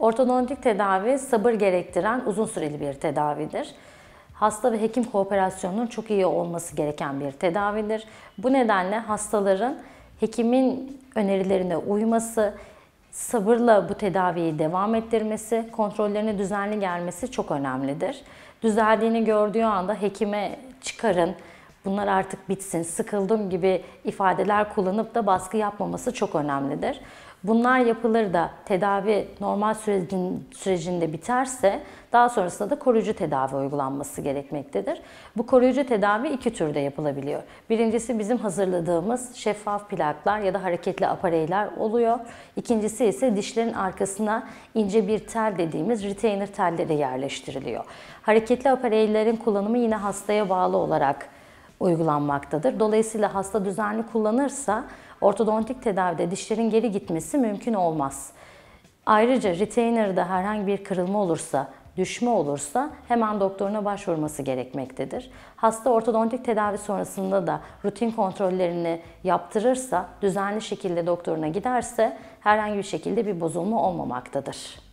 Ortodontik tedavi sabır gerektiren uzun süreli bir tedavidir. Hasta ve hekim kooperasyonunun çok iyi olması gereken bir tedavidir. Bu nedenle hastaların hekimin önerilerine uyması, sabırla bu tedaviyi devam ettirmesi, kontrollerine düzenli gelmesi çok önemlidir. Düzeldiğini gördüğü anda hekime çıkarın, bunlar artık bitsin, sıkıldım gibi ifadeler kullanıp da baskı yapmaması çok önemlidir. Bunlar yapılır da tedavi normal sürecin, sürecinde biterse daha sonrasında da koruyucu tedavi uygulanması gerekmektedir. Bu koruyucu tedavi iki türde yapılabiliyor. Birincisi bizim hazırladığımız şeffaf plaklar ya da hareketli apareyler oluyor. İkincisi ise dişlerin arkasına ince bir tel dediğimiz retainer telleri yerleştiriliyor. Hareketli apareylerin kullanımı yine hastaya bağlı olarak uygulanmaktadır. Dolayısıyla hasta düzenli kullanırsa ortodontik tedavide dişlerin geri gitmesi mümkün olmaz. Ayrıca retainer'da herhangi bir kırılma olursa, düşme olursa hemen doktoruna başvurması gerekmektedir. Hasta ortodontik tedavi sonrasında da rutin kontrollerini yaptırırsa, düzenli şekilde doktoruna giderse herhangi bir şekilde bir bozulma olmamaktadır.